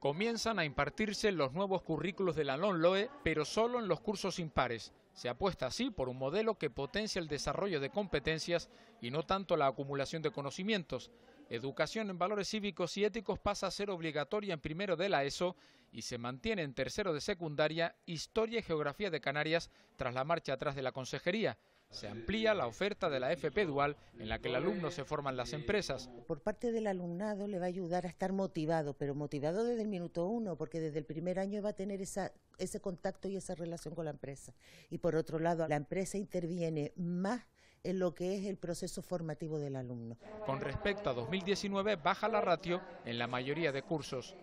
Comienzan a impartirse los nuevos currículos de la Loe, pero solo en los cursos impares. Se apuesta así por un modelo que potencia el desarrollo de competencias y no tanto la acumulación de conocimientos. Educación en valores cívicos y éticos pasa a ser obligatoria en primero de la ESO y se mantiene en tercero de secundaria Historia y Geografía de Canarias tras la marcha atrás de la Consejería se amplía la oferta de la FP Dual en la que el alumno se forma en las empresas. Por parte del alumnado le va a ayudar a estar motivado, pero motivado desde el minuto uno, porque desde el primer año va a tener ese contacto y esa relación con la empresa. Y por otro lado, la empresa interviene más en lo que es el proceso formativo del alumno. Con respecto a 2019, baja la ratio en la mayoría de cursos.